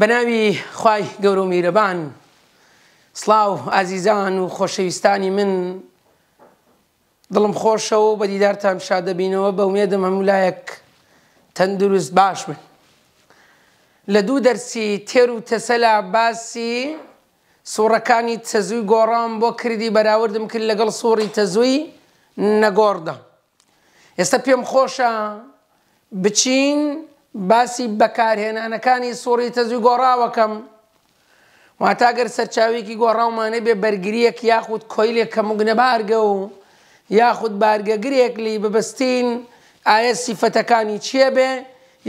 بەناوی خی گەور و میرەبان سلااو ئازیزان و خۆشەویستانی من دڵم خۆشە و بە دیدارتان شا دەبینەوە بە ێدەم هەمولایەک تەندروست باش من لە دوو دەرسی تێر و تەسەلا باسی سوورەکانی تەزوی گۆڕام بۆ کردی بەراوردم کرد لەگەڵ سووری تەزوی نەگۆڕدا ئێستا پێم خۆشە بچین باسی بەکارهێنانەکانی سوڕی تەزوی گۆڕاوەکەم واتاگەر سەرچاوێکی گۆڕاومانە بێ بەرگریەک یاخود کۆیلێک کە مگنەبارگە و یاخود بارگەگرێک لی ببستین ئایا سیفەتەکانی چییە بێ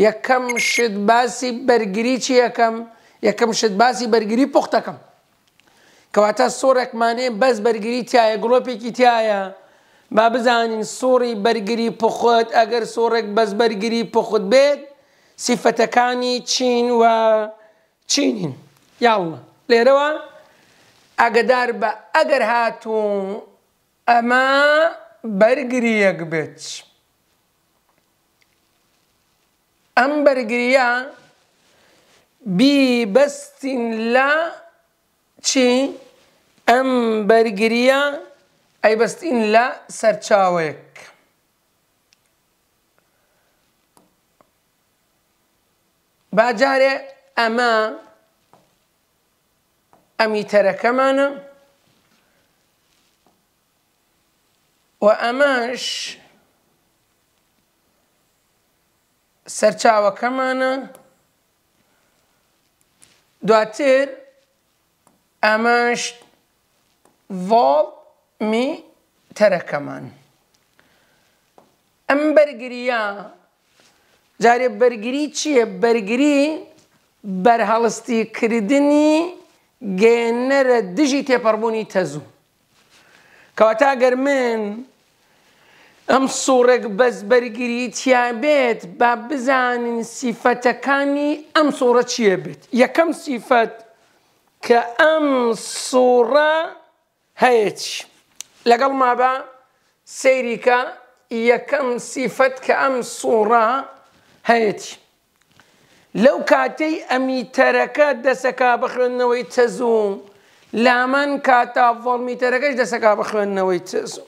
یەکەم شت باسی بەرگری چیەکەم یەکەم شت باسی بەرگری پوختەکەم کەواتە سۆرێکمانێ بەس بەرگری تایە گڵۆپێکی تایە با بزانین سۆری بەرگری پخۆت ئەگەر سۆڕێک بەس بەرگری پخت بێت سیفەتەکانی چین و چینین یاڵە لێرەوە ئەگەدار بە ئەگەر هاتوون ئەمە بەرگریەک بێت. ئەم بەرگریە بیبەستین لە چی ئەم بەرگریە ئەیبەستین لە سەرچاوەیەک. باجارێ ئەمە ئەمیتەرەکەمانە و ئەمەش سەرچاوەکەمانە دواتر ئەمەش ڤڵ می تەرەکەمان ئەم بەرگریە جارێ بەرگری چییە بەرگری بەرهەڵستیکردنی گێنەرە دژی تێپەڕبوونی تەزوو کەواتا گەر من ئەم سوورێک بەس بەرگری تیابێت با بزانین سیفەتەکانی ئەم سوورە چییە بێت یەکەم سیفەت کە ئەم سوورە هەیەچ لەگەڵ ما بە سەیریکە یەکەم سیفەت کە ئەم سوورە هەیەی لەو کاتەی ئەمیتەرەکە دەسەکا بخوێندنەوەی تەزوم لامان کاتا ڤۆڵمیتەرەکەش دەسەکا بخوێندنەوەی تەزوم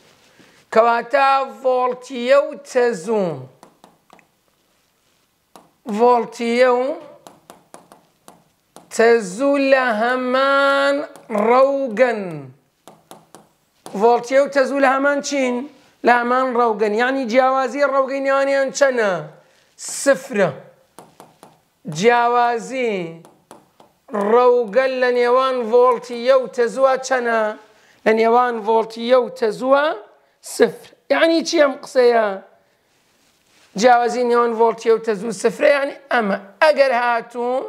کەواتە ڤۆڵتیە و تەزوم ڤۆڵتیە و تەزوو لە هەمان ڕەوگەن ڤۆڵتیە و تەزوو لە هەمان چین لە هەمان ڕەوگەن یانی جیاوازی ڕەوگەینیانیان چەنە؟ سفرە جیاوازی ڕەوگەل لە نێوان ڤۆڵتی یە و تەزووە چەنە لە نێوان ڤۆڵتی یە و تەزووە سفر یعنی چی ئەم قسەیە جیاوازی نێوان ڤۆڵتیە و تەزوو سفریان ئەمە ئەگەر هاتوو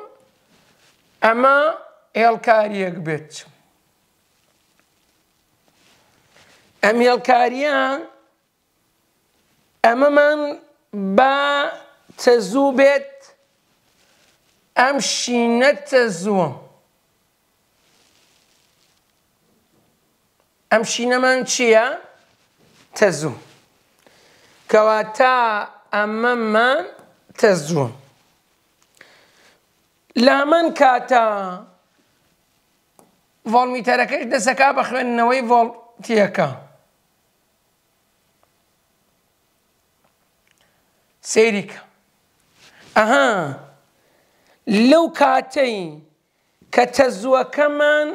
ئەمە هێڵکاریەک بێت. ئەم هێڵکاریە ئەمەمان بە تەزوو بێت ئەم شینە تەزووە. ئەم شینەمان چییە؟ تەزوو. کەوا تا ئەمەمان تەزووە. لامەن کاتە ڤڵمیتەرەکەش دەسەکە بە خوێندنەوەی ڤڵتیەکە. سیریکە. ئەها لەو کاتەی کە تەزوەکەمان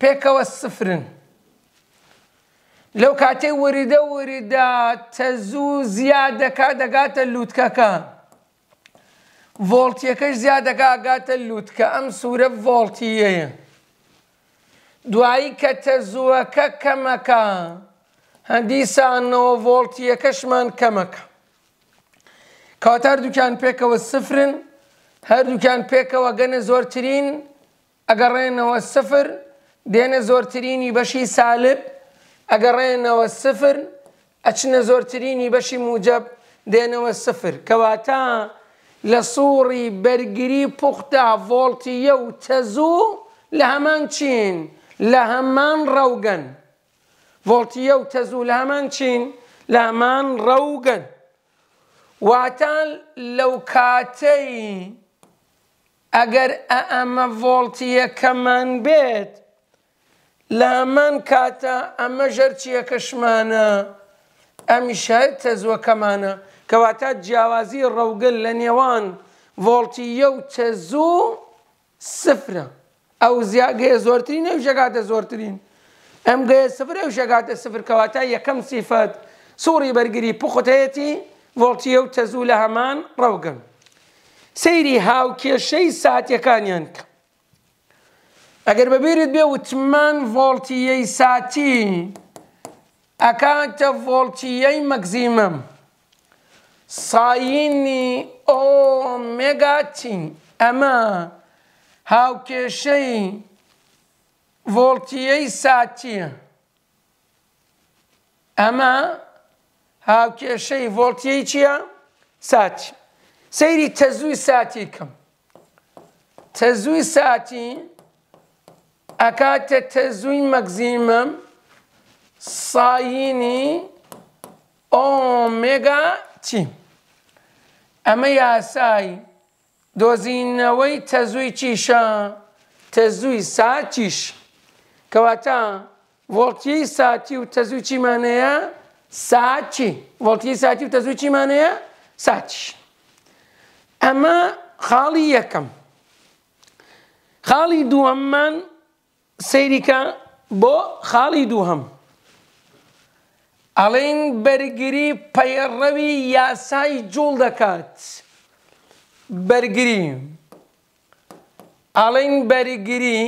پێکەوە سفرن لەو کاتەی وریدە وریدا تەزوو زیاد دەکا دەگاتە لووتکەکە ڤۆڵتیەکەش زیاد دەگاگاتە لووتکە ئەم سوورە ڤۆڵتیەیە دوایی کە تەزوەکە کەمەکە هەندیسان نەوە ڤۆڵتیەکەشمان کەمەکە کاتار دوکان پێکەوە سفرن هەردووکان پێکەوە گەنە زۆرترین ئەگەڕێنەوە سفر دێنە زۆرترینی بەشی سالب ئەگەڕێنەوە سفر ئەچنە زۆرترینی بەشی موجب دێنەوە سفر کەواتە لە سووری بەرگری پوختا ڤۆڵتیە و تەزوو لە هەمان چین لە هەمان ڕەوگەن ڤۆڵتیە و تەزوو لە هەمان چین لە هەمان ڕەوگەن واتان لەو کاتەی ئەگەر ئەمە ڤۆڵتیەکەمان بێت لە هەمان کاتە ئەمە ژەرچیە کەشمانە ئەمیشە تەزوەکەمانە کەواتە جیاوازی ڕەوگل لە نێوان ڤۆڵتیە و تەزوو سفرە ئەو زیاگەیە زۆرترین ئەو ژەگاتە زۆرترین ئەم گەیە سفر ئەو ژەگاتە سفر کەواتە یەکەم سیفەت سووری بەرگری پخوتەتی ڤۆڵتیە و تەزوو لە هەمان ڕەوگەن سەیری هاوکێشەی ساتیەکانیان کە ئەگەر بەبیرت بێ وتمان ڤۆڵتیەی ساتی ئەکاتە ڤۆڵتیەی مەگزیمەم ساینی ئۆمێگاتی ئەمە هاوکێشەی فولتيي ساعتي اما هاوکێشەی ڤۆڵتیەی چییە؟ ساتی. سەیری تەزووی ساتی کەم. تەزووی ساتی ئەکاتە تەزووی مەگزیمم ساینی ئۆمێگا چی؟ ئەمە یاسایی دۆزینەوەی تەزووی چیشە تەزووی ساتیش کەواتە ڤۆڵتیی ساتی و تەزوو چیمانەیە؟ ساعت چی؟ وڵتی ساتی و تەزوو چیمانەیە؟ ساچ. ئەمە خاڵی یەکەم. خاڵی دووەممان سەیریکە بۆ خاڵی دووهەم. ئەڵین بەرگری پەیڕەوی یاسای جوڵ دەکات. بەرگری. ئەڵین بەرگری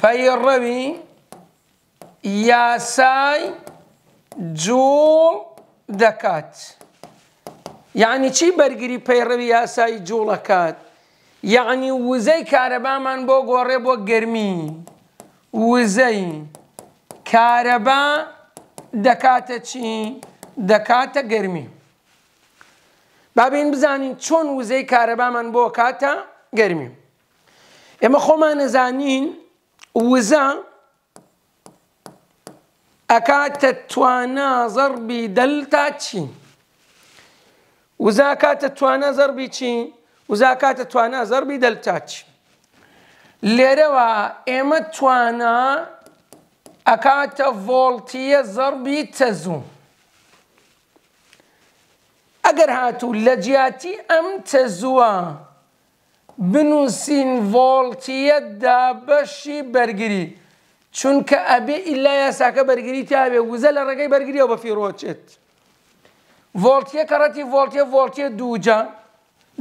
پەیڕەوی یاسای جوڵ دەکات. یعنی چی بەرگری پەیڕەوی یاسایی جوڵەکات یعنی وزەی کارەبامان بۆ گۆڕێ بۆ گرمی وزەی کارەبا دەکاتە چی دەکاتە گرمی بابین بزانین چۆن وزەی کارەبامان بۆ کاتە گرمی ئێمە خۆمان نەزانین وزە ئەکاتە توانە زەربی دەلتا چی وزاکاتە توانە زەربی چی وزاکاتە توانە زەربی دەلتا چی لێرەوە ئێمە توانە ئەکاتە ڤۆڵتیە زەربی تەزوم ئەگەر هاتوو لە جیاتی ئەم تەزووە بنووسین ڤۆڵتیە دابەشی بەرگری چونکە ئەبێ ئللا یاساکە بەرگری تابێ وزە لە ڕێگەی بەرگریەوە بە فیرۆچێت ڤۆلتیە کەڕەتی ڤۆلتیە ڤۆلتیە دووجە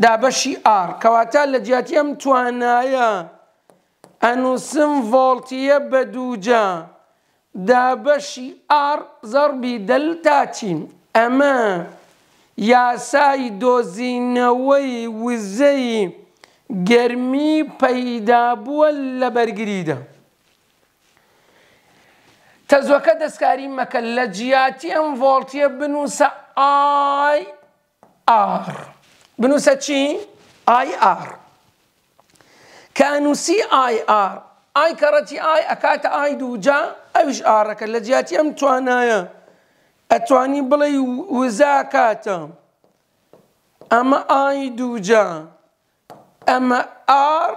دابەشی ئار کەواتە لە جیاتی ئەم توانایە ئەنووسم ڤۆلتیە بە دووجە دابەشی ئار زەربی دەلتاچین ئەمە یاسای دۆزینەوەی وزەی گەرمی پەیدا بووە لە بەرگریدا. تزوك دسكاري مك لە ام فولتي ڤۆڵتیە اي ار ئار تشي اي ار كانو سي اي ار اي کەڕەتی اي اكات اي دوجا ايش ئارەکە لە جیاتی ئەم توانایە ئەتوانی بڵێ وزا کاتە ئەمە ئای دووجا ئەمە ئار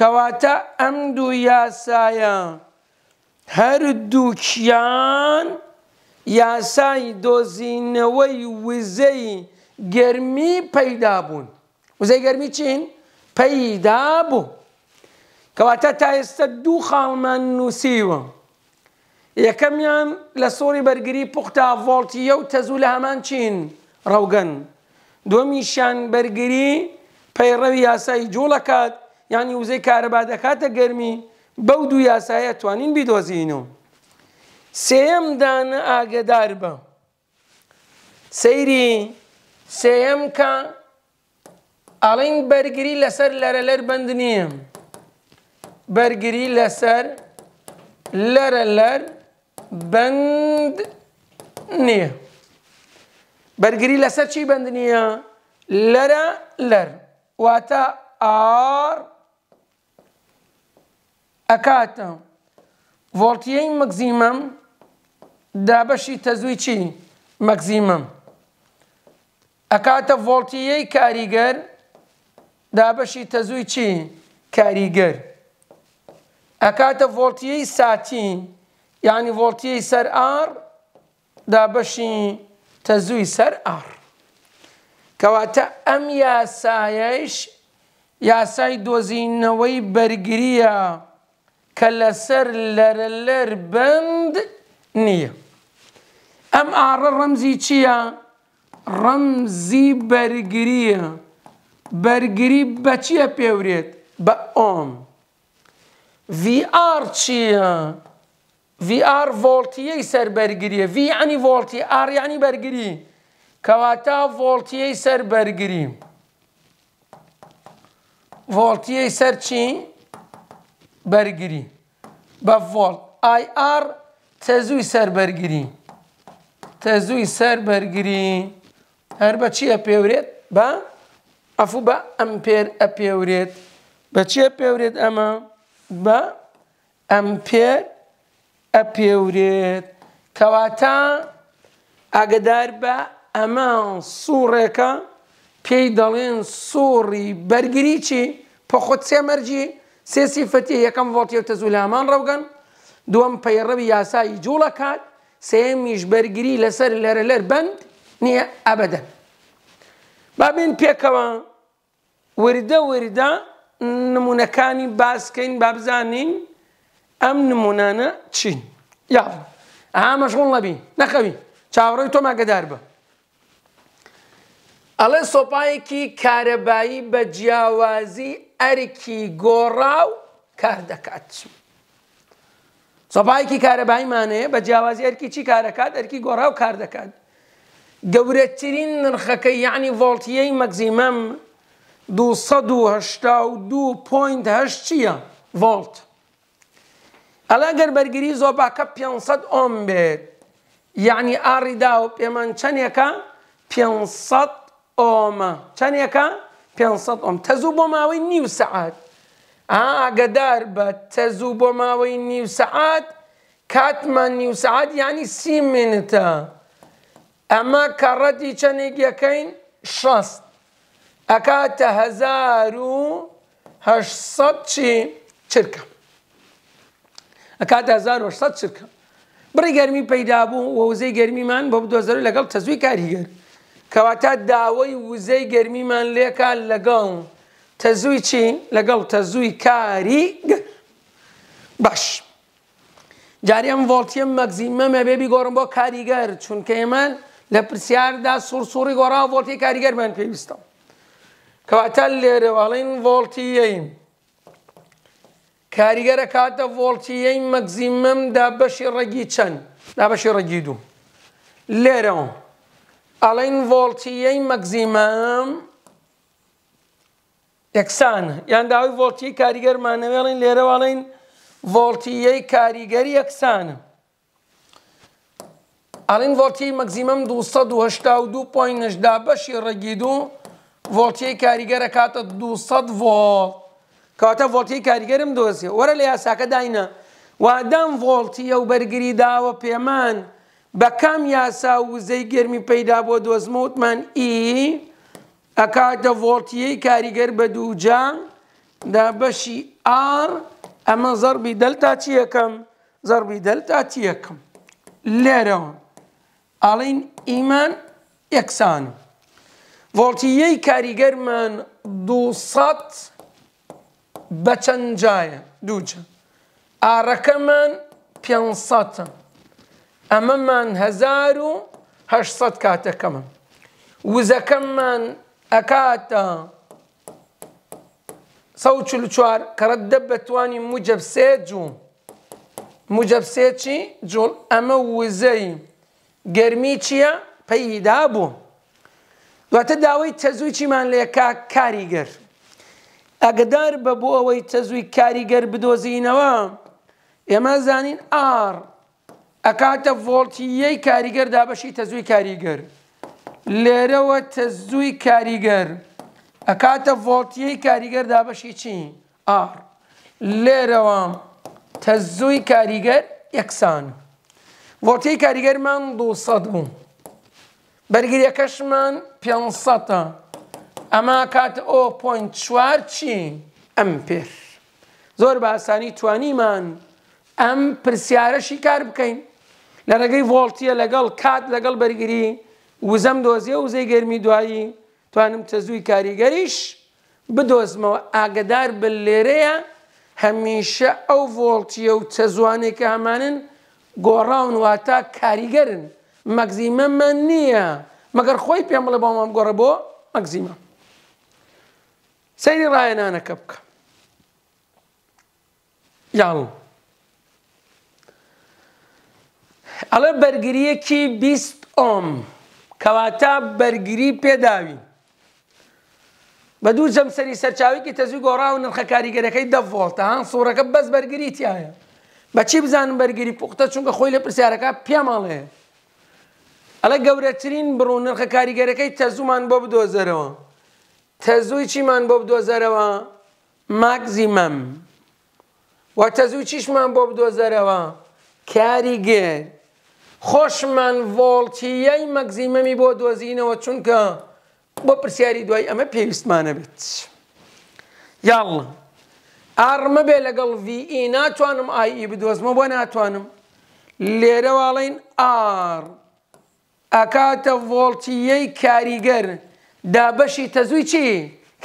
Kavata emdu yasaya her dukiyan yasayı dozineveyi vizeyi گرمی پیدا بوون وزای گەرمی چین پەیدا بوو کەواتە تا ئێستا دوو خاڵمان نووسیوە یەکەمیان لە سۆری بەرگری پوختا ڤۆڵتیە و تەزوو لە هەمان چین ڕەوگەن دومیشان بەرگری پەیڕەوی یاسایی جوڵەکات یعنی وزەی کارەبا دەکاتە گەرمی بەو دوو یاسایە توانین بیدۆزین و سێم دانە ئاگدار بە سەیری سێم کە ئەڵین بەرگری لەسەر لەرە لەر بند نییە بەرگری لەسەر لەرە لەر بند نییە بەرگری لەسەر چی بند نییە لەرە لەر واتە ئار ئەکاتە ڤۆڵتیەی مەگزیمەم دابەشی تەزووی چی مەگزیمەم ئەکاتە ڤۆڵتیەی کاریگەر دابەشی تەزووی چی کاریگەر ئەکاتە ڤۆڵتیەی ساتی یعنی ڤۆڵتیەی سەر ئار دابەشی تەزووی سەر ئار کەواتە ئەم یاسایەش یاسای دۆزینەوەی بەرگریە کە لەسەر لەرە لەر بند نییە. ئەم ئارە ڕەمزی چییە؟ ڕەمزی بەرگریە، بەرگری بە چییە پێورێت بە ئۆم. VR چییە؟ VR ڤۆلتیەی سەر بەرگریە، V عنی ڤۆلتی ئاریانی بەرگری، کەواتە ڤۆلتیەی سەر بەرگریم. ڤۆلتیەی سەر چی؟ بەرگری بە ڤۆڵ آیR تەزووی سەربەرگری تەزووی سەربەرگری هەر بە چیە پێورێت بە ئەفوو بە ئەمپێر ئەپێورێت بە چیە پێورێت ئەمە بە ئەمپێر ئەپێورێت کەواتە ئاگدار بە ئەمە سوورێکە پێی دەڵێن سوڕی بەرگری چی پەخۆت سێمەرجی سێ سیفەتی یەکەم ڤۆتی و تەزولامان ڕەوگەن دووەم پەیڕەوی یاسایی جوڵەکات سێمیش بەرگری لەسەر لەرە لەر بند نییە ئەبدەن بابین پێکەوە وردە وردە نمونونەکانی باسکەین بابزانین ئەم نمونانە چین یا ئا مەشغڵ نەبی نەخەوی چاوەڕۆی تۆ ماگەدار بە ئەڵێ سۆپایەکی کارەبایی بە جیاوازی ئەرکی گۆڕاو کار دەکات. سۆپایکی کارەبایمانەیە بە جیاوازی ئەرکی چی کارەکات ئەرکی گۆڕاو کار دەکات. گەورەترین نرخەکە یعنی ڤڵتیەی مەگزیمەم 2 چییە ڤڵت. ئەلا گەر بەرگری زۆباکە 500 ئۆم بێت یعنی ئاڕیدا و پێمان چەندێکە 500 ئۆمە چەندێکە؟ پیان صدام تزوب ما و نیو ساعت آگه در با تزوب ما و نیو ساعت کات من نیو منتا اما کردی چنگ یکین شست اکات هزار و هشتصد چی چرکم اکات هزار و هشتصد چرکم برای گرمی پیدا بو ووزه گرمی من با بودوزارو لگل تزوی کاری کەواتە داوای وزەی گەرمیمان لێکە لەگەڵ تەزووی چین لەگەڵ تەزووی کاری باش. جاریم ڤڵتیم مەگزیمەمە بێبی گۆڕم بۆ کاریگەر چونکە ئێمان لە پرسیاردا سوورسووری گۆڕا ڤۆڵتی کاریگەرمان پێویستە. کەواتە لێرەواڵین ڤۆڵتیەیم. کاریگەرە کاتە ڤۆڵتیەی مەگزیمەمدا بەشی ڕێگی چەند دا بەشی ڕێگی دوو. لێرەوە. ئەڵین ڤۆڵتیەی مەگزیمەم یەکسانە یان داوای ڤۆڵتی کاریگەرمانەوێڵین لێرەواڵین ڤۆڵتیەی کاریگەری یەکسانە. ئەڵین ڤۆڵتی مەگزیمەم 2 بەشی ڕگید و ڤۆڵتیەی کاریگەرە کاتە 200 ڤۆڵ کاتە ڤۆڵتی کاریگەرم دۆزیێ وەرە لە یاساکە داینە وادام ڤۆڵتی ئەو بەرگری داوە پێمان. بە کام یاسا وزەی گرمی پەیدا بۆ دۆزمەوتمان ئی ئەکاتە ڤۆڵتیەی کاریگەر بە دووجان دا بەشی ئار ئەمە زەربی دەلتا چیەکەم زەربی دەلتا چیەکەم لێرەوە ئاڵین ئیمان یەکسان ڤۆڵتیەی کاریگەرمان دوسەد بە چەند جایە دووچە ئارەکەمان پێ ئەمەمان 1970 کاتەکەمە وزەکەممان ئەکاتە چوار کەڕەت دە بەتوانی موجب سێ جوون موجب سێ چی جۆڵ ئەمە وزەی گەرمی چییە پەیدا بوو دواتە داوای تەزووی چیمان لێکا کاریگەر ئەگدار بە بۆ ئەوەی تەزووی کاریگەر بدۆزینەوە ئێمە زانین ئار ئەکاتە ڤۆڵتیەی کاریگەر دابەشی تەزووی کاریگەر لێرەوە تەزووی کاریگەر ئەکاتە ڤۆڵتیەی کاریگەر دابەشی چی ئار لێرەوە تەزووی کاریگەر یەکسان ڤۆلتیی کاریگەرمان 200 بوو بەرگریەکەشمان 500ە ئەما کاتە ئۆ پوین چوار چی ئەمپێر زۆر بە ئاسانی توانیمان ئەم پرسیارەشی کار بکەین نەرەگەی ڤۆڵتیە لەگەڵ کات لەگەڵ بەرگری وزەم دۆزیە و زەی گەرمی دوایی توانم تەزووی کاریگەریش بدۆزمەوە ئاگدار بن لێرەیە هەمیشە ئەو ڤۆڵتیە و تەزوانێکە هەمانن گۆڕاون واتە کاریگەرن مەگزیمە من نییە مەگەر خۆی پێم بڵێ بۆ مام گۆڕە بۆ مەگزیمە سەیری ڕایەنانەکە بکە یاڵ ئەڵە بەرگریەکی بیست ئۆم کەواتە بەرگری پێداوی بە دوو جەم سەری سەرچاویکی تەزوی گۆڕا و نرخە کاریگەرەکەی دەڤۆڵتە هەان سوورەکە بەس بەرگری تایە بەچی بزانم بەرگری پوختە چونکە خۆی لە پرسیارەکە پێماڵێ ئەلە گەورەترین بڕوو نرخە کاریگەرەکەی تەزومان بۆ بدۆزەرەوە تەزووی چیمان بۆ بدۆزەرەوە ماکزیمەم وە تەزوو چیشمان بۆ بدۆزەرەوە کاریگەر خۆشمان ڤۆڵچیەی مەگزیمەمی بۆ دۆزینەوە چونکە بۆ پرسیاری دوای ئەمە پێویستمانە بێت. یاڵ ئارمە بێ لەگەڵ VE ناتوانم آیی e بدۆزمە بۆ ناتوانم لێرەواڵین ئار ئەکاتە ڤۆڵچیەی کاریگەر دابەشی تەزووی چی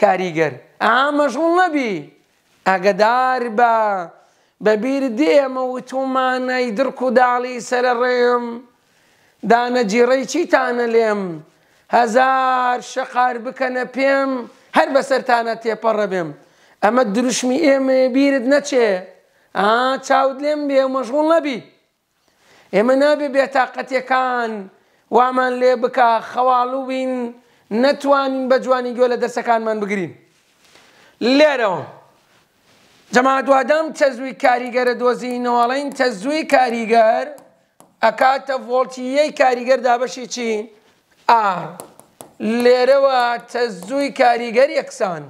کاریگەر ئامەژغڵ نەبی ئەگەدار بە بەبیر دێمە و تومانەی درک و داڵی سرە ڕێم دانەجیڕێ چیتانە لێم هەزار شەقار بکەنە پێم هەر بەسەرتانە تێپەڕە بێم ئەمە دروشمی ئێمە بیرت نەچێ ئا چاود لێم بێ مەژغوڵ نەبی ئێمە نابێ بێتاقەتەکان وامان لێ بکە خەواڵوو بین نەتوانین بە جوانی گوێ لە دەرسەکانمان بگرین لێرەوە جەمادوادەم تەزوی کاریگەرە دۆزینەوەڵین تەزوی کاریگەر ئەکاتە ڤۆڵتیەی کاریگەر دابەشی چین ئار لێرەوە تەزوی کاریگەر یەکسان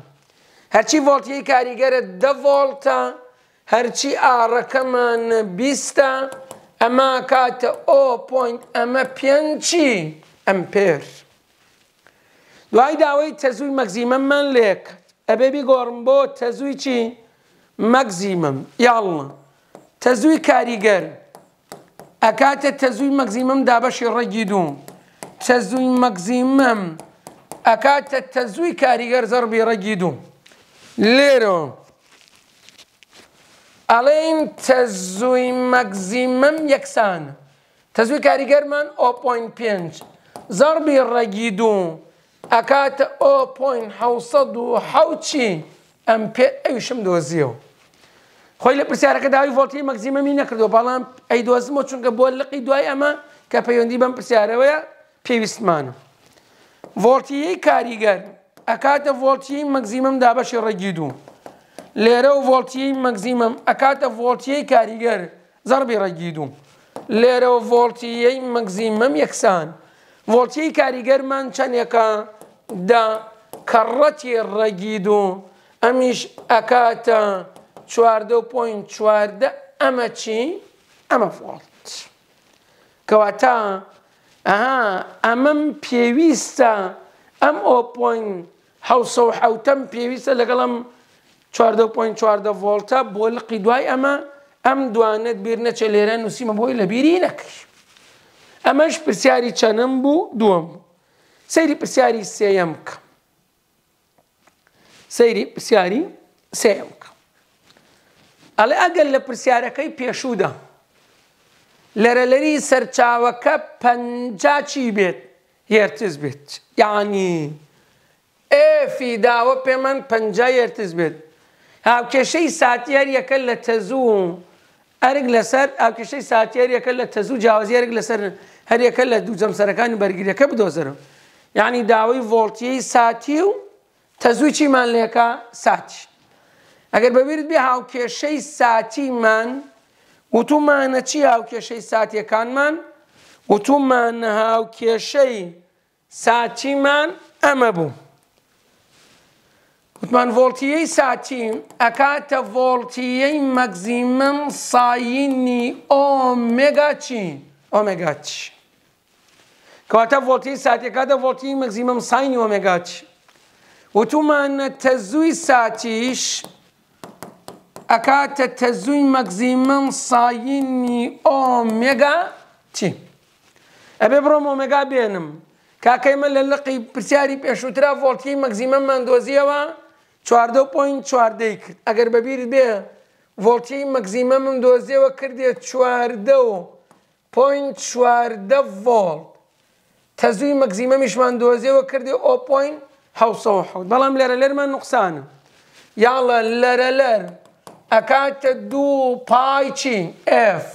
هەرچی ڤۆڵتیەی کاریگەرە دە ڤۆڵتە هەرچی ئارەکەمان بیستە ئەما کاتە ئۆ.ئەمە ئەمە پێنجی ئەمپێر دوای داوای تەزوی مەگزیمەممان لێک ئەبێبی گۆڕم بۆ تەزوی چی؟ مەگزیمم یاڵە تەزووی کاریگەر ئەکاتە تەزووی مەگزیمم دابەشی ڕێگی دووم تەزووی مەگزیمم ئەکاتە تەزووی کاریگەر زەربی ڕێگی دووم لێرۆ ئەڵێن تەزووی مەگزیمم یەکسانە تەزووی کاریگەرمان 0.5 زەربی ڕێگی دووم ئەکاتە 0.6 ئەم پێ ئەویشم دۆزیەوە خۆی لە پرسیارەکە داوی ڤۆڵتی مەگزیمەمی نەکردو بەڵام ئەی دۆزمەوە چونکە بۆ لقی دوای ئەمە کە پەیوەندی بەم پرسیارەوەیە پێویستمانە. ڤۆڵتیەی کاریگەر ئەکاتە ڤۆڵتیی مەگزیمم دابەشی ڕێگی دوو. لێرە و ڤۆڵتیی مەگزیمم ئەکاتە ڤۆڵتیەی کاریگەر زەربی ڕێگی دوو. لێرە و ڤۆڵتیەی مەگزیمم یەکسان. ڤۆڵتیی کاریگەرمان چەندێکە دا کەڕەتی ڕێگی دوو ئەمیش ئەکاتە، چواردە و پۆین چواردە ئەمە چی؟ ئەمە فڵت. کەواتە ئەها ئەمەم پێویستە ئەم ئۆپۆین حوتەم پێویستە لەگەڵم چواردە پۆین چواردە ڤۆلتە بۆ لقی دوای ئەمە ئەم دوانت بیر نەچە لێرە نووسیمە بۆی لە بیری نەکەی. ئەمەش پرسیاری چەنم بوو دووەم. سەیری پرسیاری سێەم بکە. سەیری پرسیاری سێم. ئەڵێ ئەگەر لە پرسیارەکەی پێشودا لەرەلەری سەرچاوەکە پەنجچی بێت هێرتز بێت یعنی ئێفی داوە پێ من پنج هێرتز بێت هاوکێشەی ساتیاریەکە لە تەزوو ئەرگ لەسەر ئاکێشەی ساتیاریەکە لە تەزوو جیاوازیارێک لەسەر هەریەکە لە دوو جەمسەرەکانی بەرگریەکە بدۆزەرم یعنی داوای ڤۆڵتیەی ساتی و تەزوو چیمان لێکە ساتی اگر ئەگەر بەبیرت بێ و تو وتومانە چی هاوکێشەی ساتیەکانمان وتومانە هاوکێشەی ساتیمان بو بوو. وتمان ڤۆلتیەی ساتی ئەکاتە ولتیه مەگزیمم ساینی ئۆمێگاچی ئۆمێگاچ. کەواتە ڤۆلتی ساتێکاتە ولتی مەگزیمم ساینی تو من تزوی ساعتیش ئەکاتە تەزووی مەگزیمم ساینی ئۆمێگا چی؟ ئەبێ بڕۆم ئۆمێگا بێنم کاکەیمە لە لقی پرسیاری پێشوترا ڤۆلتی مەگزیمە مەندۆزیەوە چواردە پوین چواردەی کرد ئەگەر بەبیر بێ ڤۆلتی مەگزیمە من دۆزیەوە کردێ چواردە و پوین چواردە ڤۆڵت تەزووی مەگزیمە میشمان دۆزیەوە کردێ ئۆپۆین 1970 بەڵام لەرە لەرمان نقصانە یاڵە لەرە لەر ئەکاتە دوو پای چین F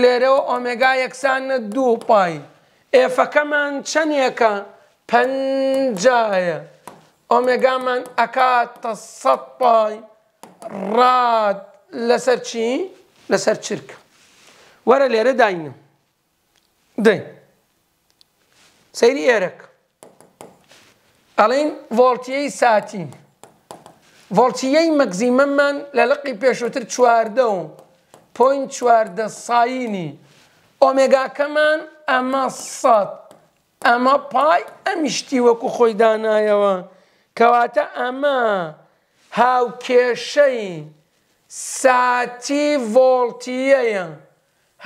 لێرەوە ئۆمێگا یەکسانە دوو پای ئێفەکەمان چەندێکە پەنجایە ئۆمێگامان ئەکاتە سە پای ڕاد لەسەر چی لەسەر چرکە وەرە لێرە داینم دەین سەیری ئێرەکە ئەڵین ڤۆلتیەی ساتین ڤۆڵچیەی مەگزیمەمان لە لقی پێشووتر چواردە و پۆین چواردە ساینی ئۆمێگاکەمان ئەمە سەد ئەمە پای ئەمیشتی وەکو خۆی دانایەوە کەواتە ئەمە هاوکێشەی ساتی ڤۆڵتیەیە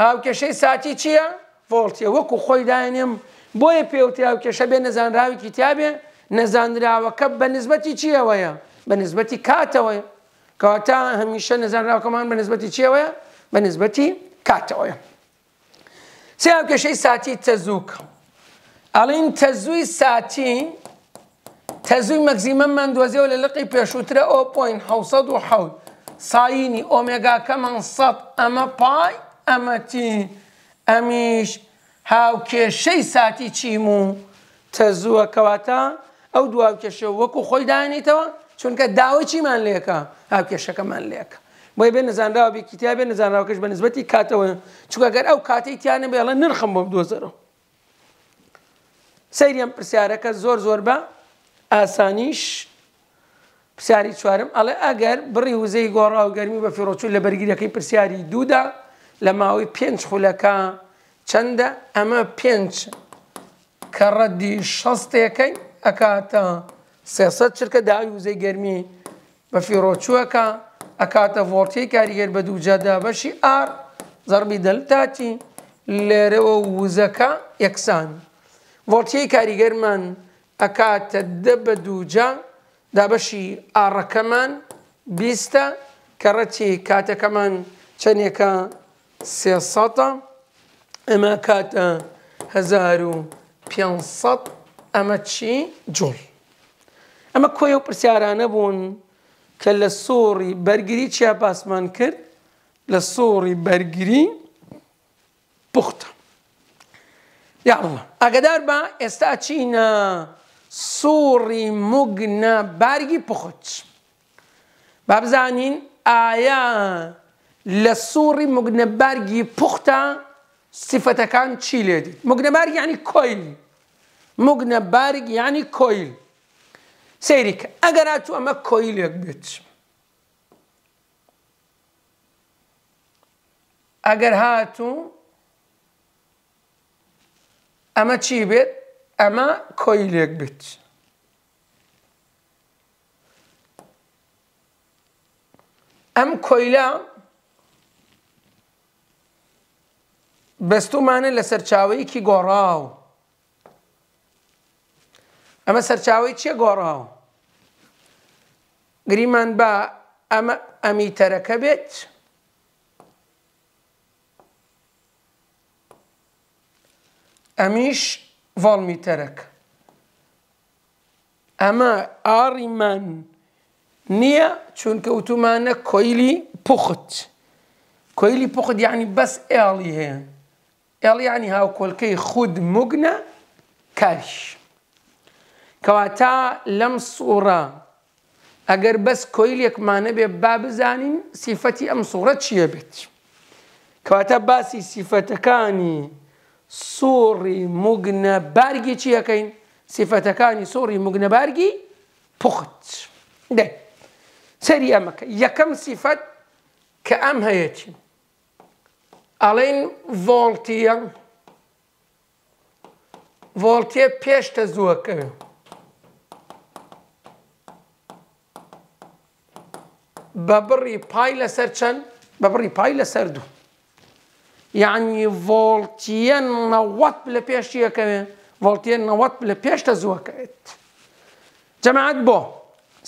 هاوکێشەی ساتی چییە؟ ڤۆڵتیە وەکو خۆی داێنم بۆیە پێوتی هاوکێشە بێ نەزانراوی کتابێ نەزانراوەکە بە نزمەتی چیەوەیە؟ بە نسبەتی کاتەوەی کەواتە هەمیشە نەزانراوەکەمان بە نسبەتی چیەوەە بە نسبەتی کاتەوەە. سیاب کێشەی ساتی تەزووک. ئەڵین تەزووی ساتی تەزووی مەگزیمەمان دۆزیەوە لە لقی پێشووترە ئۆ.7 ساینی ئۆمێگاکەمان سەد ئەمە پای ئەمەتی ئەمیش هاوکێشەی ساتی چیم و تەزووە کەواتە ئەو دواو کێشە وەکو خۆی دانیتەوە چونکە داوای چیمان لێکە هاوکێشەکەمان لێکە بۆی بێ نزانراوە بێ کتیا بێ نزانراوەکەش بە نسبەتی کاتەوە چووکەگەر ئەو کاتەی تیانە بێڵە نرخم بۆ دۆزەرەوە سەیریم پرسیارەکە زۆر زۆر بە ئاسانیش پرسیاری چوارم ئەڵێ ئەگەر بڕی وزەی گۆڕا و گەرمی بە فیرۆچوو لە بەرگریەکەی پرسیاری دوودا لە ماوەی پێنج خولەکە چەندە ئەمە پێنج کە ڕەدی شەستێکەی ئەکاتە سێسە چرکە داوی وزەی گەرمی بە فیرۆچووەکە ئەکاتە ڤۆرتی کاریگەر بە دوو جادا بەشی ئار زەربی دەلتاتی لێرەوە وزەکە یەکسان. ڤۆرتی کاریگەرمان ئەکاتە دە بە دووجا دابەشی ئاڕەکەمان بیستە کە ڕەتی کاتەکەمان چەندێکە سێسەە ئەمە کاتە 1500 ئەمە چی جوڵ. اما کۆی و پرسیارانە بوون کە لە سۆڕی بەرگری چیا باسمان کرد لە یا بەرگری اگر با ئەگەدار بە ئێستا چینە پخت. مگنە بارگی آیا با بزانین ئایا لە سووری مگنەبارگی پوختە سیفەتەکان چی یعنی یعنی ینی کۆیل یعنی ینی کۆیل سەیریکە ئەگەر هاتوو ئەمە کۆی لێک بێت. ئەگەر هاتوو ئەمە چی بێت ئەمە کۆی لێک بێت. ئەم کۆیلا بەستومانە لە سەرچاوەیەکی گۆڕاو. ئەمە سەرچاوی چیە گۆڕاو؟ قريمان با أم أمي تركبت أميش فالمي ترك أما آريمان نيا چون كوتومانا كويلي بخت كويلي بخت يعني بس إعلي هي إعلي يعني هاو كل كي خود مقنا كاش كواتا لم صورة ئەگەر بەس کۆیلێکمانە بێ با بزانین سیفەتی ئەم سوورەت چیە بێت کەواتە باسی سیفەتەکانی سۆڕی مگنە بارگی چیەکەین سیفەتەکانی سۆڕی مگنە بارگی پخت دەی سەری ئەمەکە یەکەم سیفەت کە ئەم هەیەچی ئەڵێن ڤۆڵتیە ڤۆڵتیە پێشتە زووەکەوێ بە بڕی پای لەسەر چەند بە بڕی پای لەسەر دوو یعنی ڤۆڵتیە نەوەت لە پێشیەکەوێ ڤڵتیە نەوەت لە پێشتە زووەکەێت جەماعات بۆ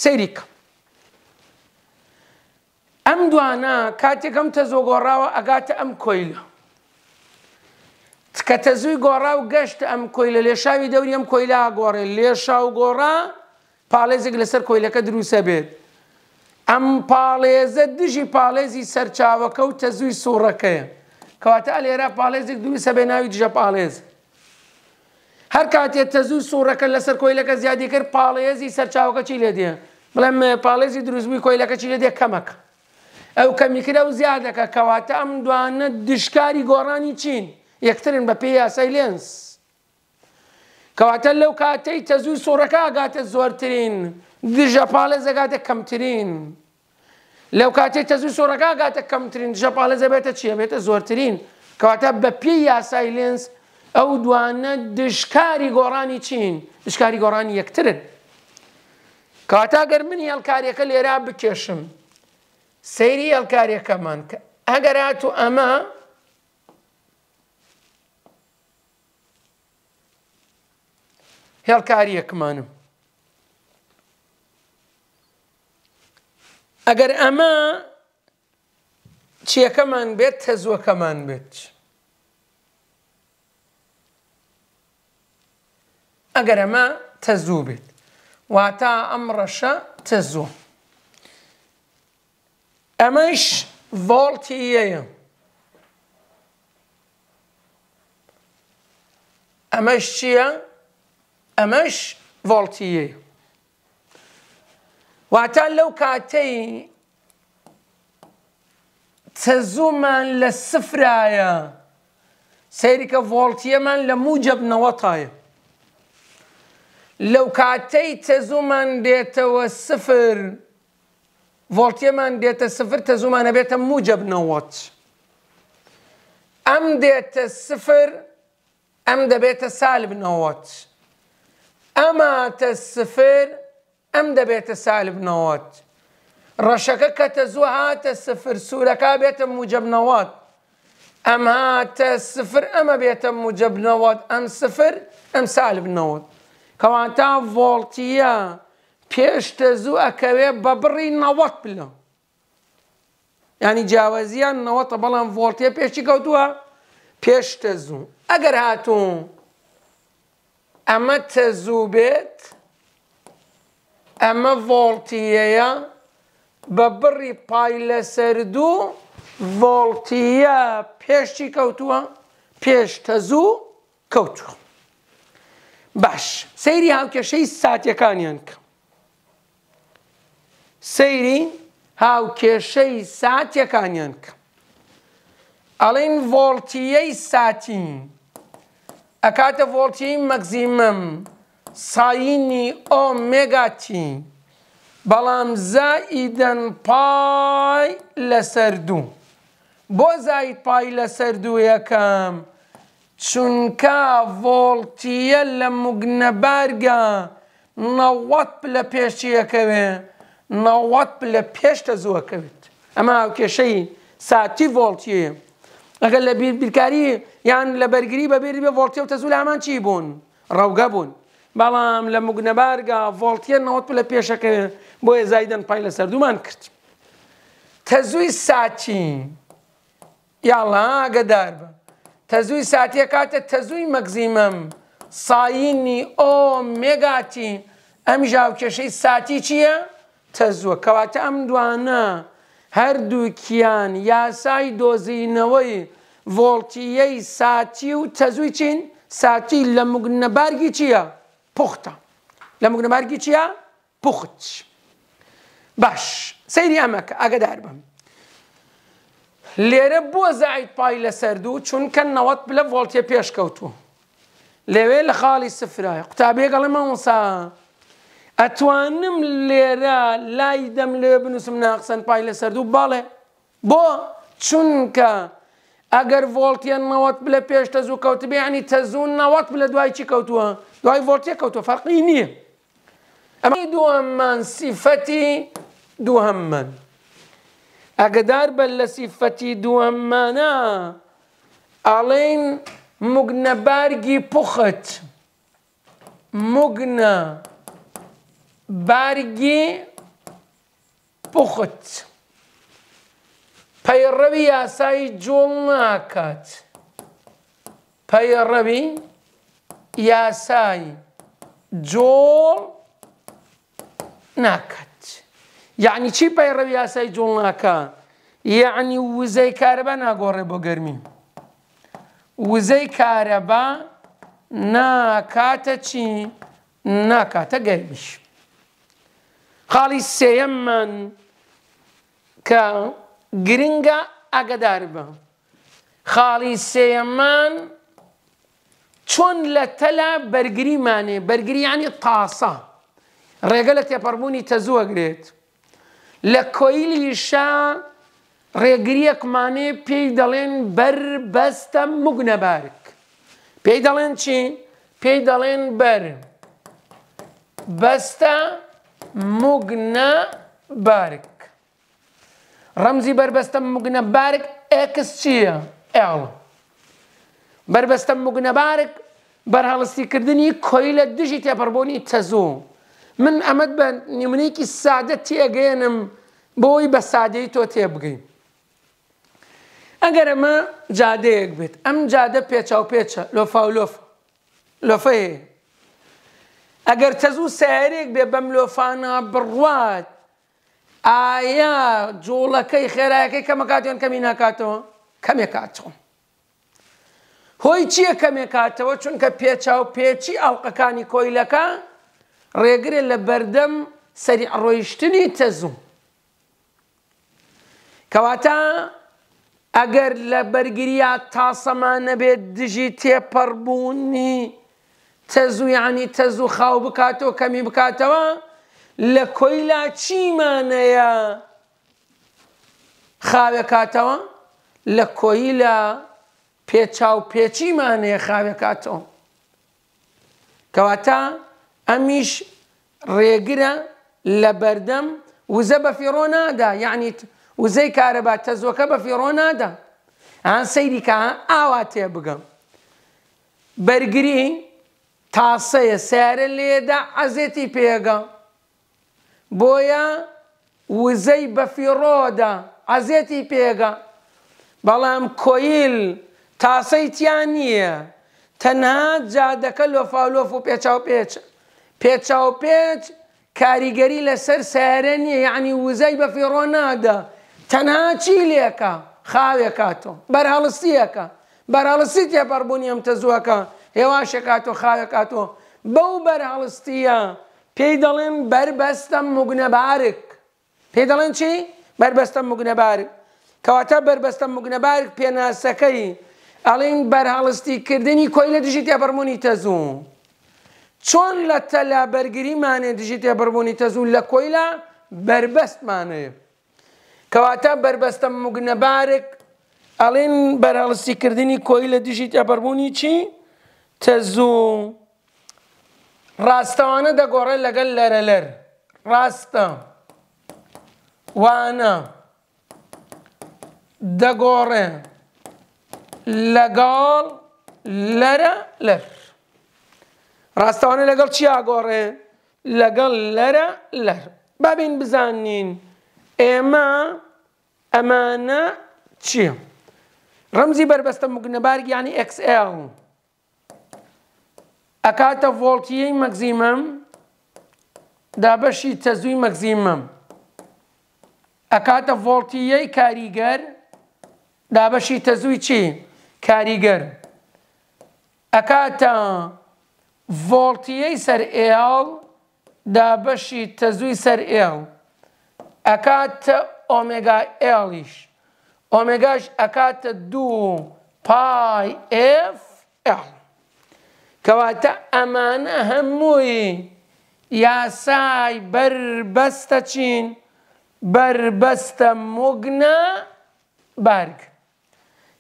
سەیریکە ئەم دوانە کاتێکم تە زۆ گۆڕاوە ئەگاتە ئەم کۆیلە کە تەزووی گۆڕا و گەشت ئەم کۆی لە لێشاوی دەوری ئەم کۆیلا گۆڕێ لێشا و گۆڕا پاڵێزێک لەسەر کۆیلەکە دروسە بێت ئەم پاڵێزە دژی پاڵێزی سەرچاوەکە و تەزووی سوڕەکەیە کەواتە لێرە پاڵێزێک دوویسە بێ ناوی دژە پاڵێز هەر کاتێت تەزوو سوڕەکە لەسەر کۆیلەکە زیادی کرد پاڵێزی سەرچاوەکە چی لێ دیە بڵێم پاڵێزی دروستبووی کۆیلەکە چی لە دێ کەمەک ئەو کەمیکرە و زیادەکە کەواتە ئەم دوانە دشکاری گۆڕانی چین یەکترن بە پێی یاسای لێنس کەواتە لەو کاتەی تەزوو سوڕەکە ئاگاتە زۆرترین ژەپالە زەگاتە کەمترین لەو کاتێک تەزوی سۆڕەکە گاتە کەمترین ژەپالە زەبێتە چیە بێتە زۆرترین کەواتە بە پێی یاسای لێنس ئەو دوانە دشکاری گۆڕانی چین دشکاری گۆڕانی یەکترن کاتا گەر من هێڵکاریەکە لێرا بکێشم سەیری هێڵکاریەکەمان کە ئەگەرات و ئەمە هێڵکاریەکمانم اگر اما چیه کمان بیت هزو کمان بیت اگر اما تزو بیت واتا امرش تزو امش والتیه امش چیه امش والتیه واتان لو كاتي تزومان للسفرايا سيرك فولتيمان لموجب نوطايا لو كاتي تزومان ديتا والسفر فولتيمان ديتا السفر تزومان بيتا موجب نوط ام ديتا السفر ام دبيتا سالب نوط اما تسفر ام دبيت سال بنوات رشكك تزوهات السفر سولك بيت موجب نوات ام هات السفر ام بيت موجب نوات ام سفر ام سال بنوات كوانتا فولتيا بيش تزو اكوي ببري نوات بلا يعني جاوزيا نوات بلا فولتيا بيش قوتوها بيش تزو اگر هاتون اما تزو بيت ئەمە ڤۆڵتیەیە بە بڕی پای لەسەر دوو ڤۆڵتیە پێشتی کەوتووە پێشتە زوو کەوتووە. باش سەیری هاوکێشەی ساتەکانیان کە. سەیری هاوکێشەی ساتەکانیان کە. ئەڵین ڤۆڵتیەی ساتین ئەکاتە ڤۆڵتیی مەگزیمەم. ساینی ئۆمێگاچی بەڵام زائیدەن پای لەسەر دوو بۆ زایت پای لەسەر دوویەکەم چونکە ڤۆڵتیە لە مگنەبارگە نەوەت لە پێشتیەکەوێ نەوەت لە پێشتە زووەکەوێت ئەمە کێشەی ساتی ڤۆڵتیە ئەگەر لە بیرکاری یان لە بەرگری بەبێری بە ڤۆڵتیە و تەزول ئامان چی بوون ڕەوگە بوون بەڵام لە مگنەبارگە ڤۆڵتیە نەوەت لە پێشەکە بۆ ێ زایدەن پای لە سەردومان کرد. تەزووی ساچی یاڵا ئاگەدار بە. تەزووی ساتیە کاتە تەزووی مەگزیمەم ساینی ئۆ مێگاتی ئەم ژاوکێشەی ساتی چییە؟ تەزووە کەواتە ئەم دوانە هەردووکیان یاسای دۆزینەوەی ڤۆڵتیەی ساتی و تەزووی چین ساتی لە مگنەبارگی چییە؟ پختە لە مگنەمارگی چییە؟ پخت باش سەیری ئەمەکە ئەگەدار بم لێرە بووە زعیت پای لە سەردوو چونکە نەوەت بلە ڤۆڵتیە پێشکەوتوە لەوێ لە خاڵی سفرای قوتابێگەڵی مەسا ئەتوانم لێرە لای دەم لێ بنووسم ناقسەند پای لە سەردوو باڵێ بۆ چونکە ئەگەر ڤۆڵتیان نەوەت بلە پێش تەزوو کەوتبێ ینی تەزوون نەوەت بلە دوای چی کەوتووە لای کەوتۆ فەرقی نییە ئەمە دووەممان سیفەتی دووهممەن ئەگەدار بە لە سیفەتی دووەممانە ئاڵین مگنەبارگی پوخت مگنە بارگی پوخت پەیڕەوی یاسایی جۆڵ ناکات پەیڕەوی یاسایی جۆڵ ناکات یعنی چی پەیڕەوی یاسای جۆڵ ناکە یعنی وزەی کارەبا ناگۆڕێ بۆ گەرمی وزەی کارەبا ناکاتە چی ناکاتە گەرمیش خاڵی سێەممان کە گرنگە ئەگەدار بە خاڵی سێەمان چۆن لە تەلا بەرگریمانێ بەرگریانی تاسە ڕێگە لە تێپەڕبوونی تەزوەگرێت لە کۆیلیشا ڕێگریەکمانێ پێی دەڵێن بەر بەستە مگنەبارک پێی دەڵێن چی؟ پێی دەڵێن بەر بەستە مگنە بارک ڕەمزی بربەستە مگنە بارک ئەکس چییە؟ ئەڵە بربەستەم مگنەبارك بەرهڵستیکردنی کۆی لە دژی تێپەربوونی تەزوو من ئەمەد بە نیمونێکی سادە تێگەێنم بۆی بە سادەی تۆ تێبگەین ئەگەر ئەمە جادەیەک بێت ئەم جادە پێچاو پێچە لۆفاولۆف لۆفەیە ئەگەر تەزوو سیارێک بێ بەم لۆفانە بڕوات ئایا جۆڵەکەی خێراەکەی کەمە کاتیان کەمی ناکاتەوە کەمێک کاتچۆن هۆی چییە کەمێکاتەوە چونکە پێچاو پێچی ئاڵلقەکانی کۆیلەکە ڕێگرێ لە بەردەم سەری ڕۆیشتنی تەزوم. کەواتە ئەگەر لە بەرگریا تاسەمان نەبێت دژی تێپەڕبوونی تەزویانی تەز و خاو بکاتەوە کەمی بکاتەوە لە کۆیلا چیمانەیە خاوێکاتەوە لە کۆیلا پێچاو پێچیمانەیە خاوێکاتەوە کەواتە ئەمیش ڕێگرە لە بەردەم وزە بە فیڕۆ نادا یعنیت وزەی کارەبات تەزۆکە بە فیڕۆ نادا ئەان سەیریکە ئاوا تێ بگەم بەرگری تاسەیە سارە لێدا عەزێتی پێگە بۆیە وزەی بە فیڕۆدا عەزێتی پێگە بەڵام کۆیل تاسەیتیان نییە تەنها جادەکە لۆفاالۆف و پێچاو پێچ پێچاو پێچ کاریگەری لەسەر سارە نییە یعنی وزەی بە فیڕۆ نادا تەنها چی لێکە خاوێکاتۆ بەرهڵستیەکە بەرهڵستی تێپەربوونی ئەم تەزوەکە هێواشێکاتۆ خاوێکاتۆ بەو بەرهڵستیە پێی دەڵێن بربەستە مگنەبارک پێی دەڵێن چی؟ بربەستە مگنەبارک کەواتە بربەستە مگنەبارک پێناسەکەی ئەڵین بەرهاڵستیکردنی کۆی لە دژی تێبەرمونی تەزوو. چۆن لە تەلا بەرگریمانێ دژی تێبەربوونی تەزوو لە کۆیلا بربەستمانەیە. کەواتە بربەستە مگنەبارێک ئەڵێن بەرهڵستیکردنی کۆی لە دژی تێبەربوونی چی؟ تەزوو ڕاستەوانە دەگۆڕێ لەگەل لەرە لەر ڕاستە وانە دەگۆڕێن. لەگەڵ لەرە لەر ڕاستەوانە لەگەڵ چی ئاگۆڕێ لەگەڵ لەرە لەر بابین بزانین ئێمە ئەمانە چییە؟ ڕەمزی بربەستە مگنەبارگ ینی XL ئەکاتە ڤۆڵکیەی مەگزیمەم دابەشی تەزووی مەگزیمەم ئەکاتە ڤۆڵتیەی کاریگەر دابەشی تەزووی چی؟ کاریگەر ئەکاتە ڤۆڵتیەی سەر ئێڵ دابەشی تەزووی سەر ئێڵ ئەکاتە ئۆمێگا ئێڵیش ئۆمێگاش ئەکاتە دوو پای ئف ئێڵ کەواتە ئەمانە هەمووی یاسای بربەستە چین بربەستە مگنە بارگ.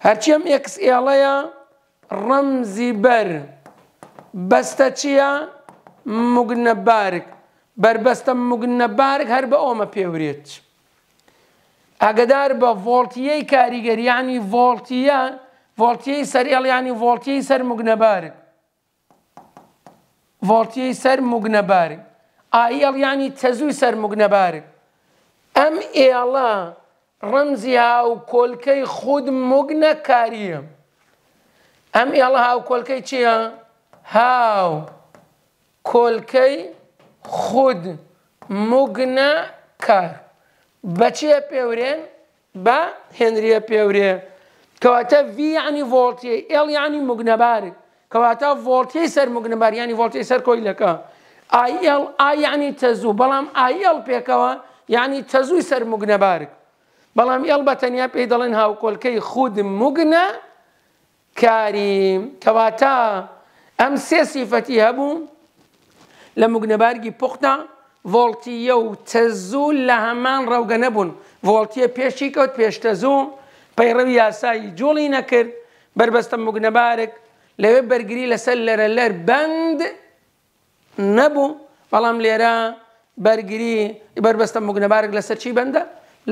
هەرچیم ئکس ئێڵەیە ڕەمزی بەر بەستە چییە مگنەبارک بربەستە مگنەبارک هەر بە ئۆمە پێورێت. ئەگەدار بە ڤۆلتیەی کاریگەریانی ڤۆلتیە ڤۆلتیەی سەرێڵیانی ڤۆلتیەی سەر مگنەبارک. ڤۆلتیەی سەر مگنەبارک. ئایەڵیانی تەزووی سەر مگنەبارک. ئەم ئێڵە ڕمزی ها و کۆلکەی خودم مگنە کاریم ئەم ئێڵە ها و کۆلکەی چییە؟ هاو کۆلکەی خود مگنە کار بەچیە پێورێن بە هێنریە پێورێ کەواتە ڤعنی ڤۆڵتی ئێڵ ینی مگنەبارک کەواتە ڤۆڵتی سەر مگنەباریانی ڤۆڵتی سەر کۆیلەکە ئایل ئایانی تەزوو بەڵام ئایل پێکەوە ینی تەزووی سەر مگنەبارک بەڵام ئێڵ بە تەنیا پێی دەڵێن هاوکۆلکەی خودم مگنە کاری کەواتە ئەم سێ سیفەتی هەبوو لە مگنەبارگی پوختە ڤۆڵتیە و تەزوو لە هەمان ڕەوگە نەبوون ڤۆڵتیە پێشی کەوت پێشتەزوو پەیڕەوی یاسایی جۆڵی نەکرد بربەستە مگنەبارک لەوێ بەرگری لەسەر لەرە لەر بەند نەبوو بەڵام لێرە بەرگری بربەستە مگنەبارک لەسەر چی بەندە؟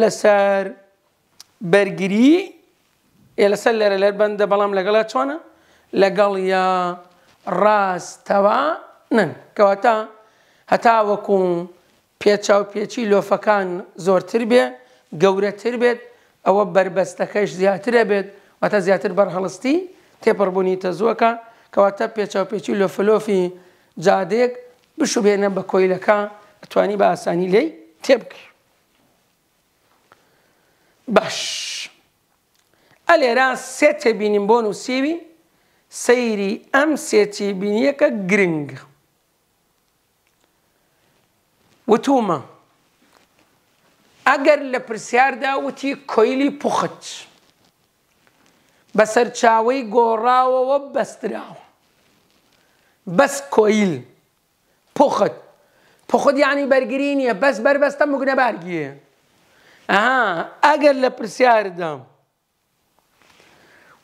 لەسەر بەرگری ئێ لەسەر لەرە لەر بەندە بەڵام لەگەڵا چۆنە لەگەڵ یا ڕاستەوە نن کەواتە هەتا وەکو پێچاو پێچی لۆفەکان زۆرتر بێ گەورەتر بێت ئەوە بربەستەکەش زیاترە بێت واتە زیاتر بەرهەڵستی تێپەڕبوونی تەزووەکە کەواتە پێچاو پێچی لۆفلۆفی جادێک بشوبێنە بە کۆیلەکە ئەتوانی بە ئاسانی لێی تێبکە. باش الی را ئەلێرا سێ تێبینیم سیوی سیری ام سەیری ئەم که گرنگ و تو ما وتومە ئەگەر لە پرسیاردا وتی کۆیلی پوخت بەسەر چاوەی گۆڕاوەوە بەستراوە بس کویل پخت پخت یعنی بەرگری نییە بەس مگنه برگیه ئەگەر لە پرسیاردام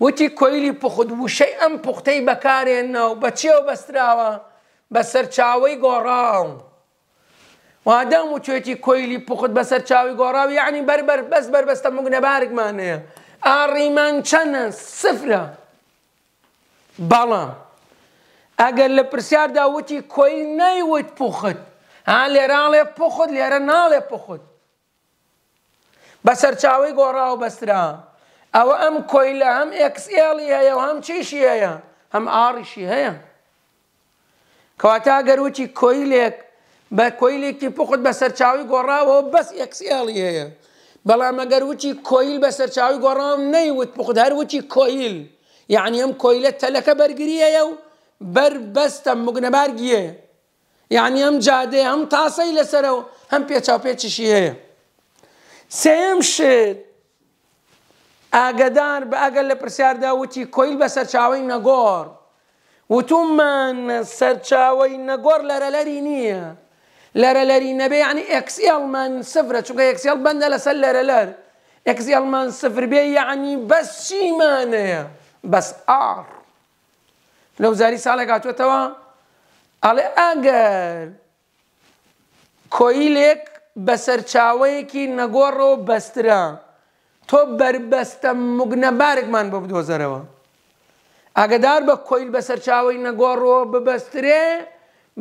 وتی کۆیلی پخود وشەی ئەم پوختەی بەکارێنەوە بە چێو بەستراوە بە سەرچاوی گۆڕاو وادەم وچێتی کۆیلی پخت بە سەرچاوی گۆڕاوی یعنی بەربەر بەس بربەستە مگنەبارگمانەیە ئاڕیمان چەنە سفرە بەڵام ئەگەر لە پرسیاردا وتی کۆی نەیوت پوخت ها لێراڵێ پخت لێرە ناڵێ پخت بە سەرچاوی گۆڕا و بەسترا ئەوە ئەم کۆی لە هەم ئەکسئێڵی هەیە و هەم چیشی هەیە هەم ئاڕیشی هەیە کەواتا گەروچی کۆیلێک بە کۆیلێکی پخت بە سەرچاوی گۆڕاوە بەس ئەکسئێڵی هەیە بەڵام ئەگەر وچی کۆیل بە سەرچاوی گۆڕام نەیوت پخت هەر وچی کۆیل یعنی ئەم کۆیلە تەلەکە بەرگریەیە و بەر بەستە مگنەبارگیە یعنی ئەم جادێ هەم تاسەی لەسەرە و هەم پێچاو پێچشی هەیە سێم شت ئاگدار بە ئەگەر لە پرسیاردا وتی کۆیل بە سەرچاوی نەگۆڕ وتومان سەرچاوی نەگۆڕ لەرە لەری نییە لەرە لەری نەبێ ینی ئەکسیڵمان سفرە چونکە ئەکسیل بەندە لەسەر لەرە اکسیل من صفر بیه یعنی بس چی چیمانەیە بس آر لو زاری ساڵێک هاتوێتەوە ئەڵێ ئەگەر کۆیلێک بە سەرچاوەیەکی نەگۆڕەوە بەسترە تۆ بربەستە مگنەبارێکمان بۆ بدۆزەرەوە. ئەگەدار بە کۆیل بە سەرچاوی نەگۆڕەوە ببەسترێ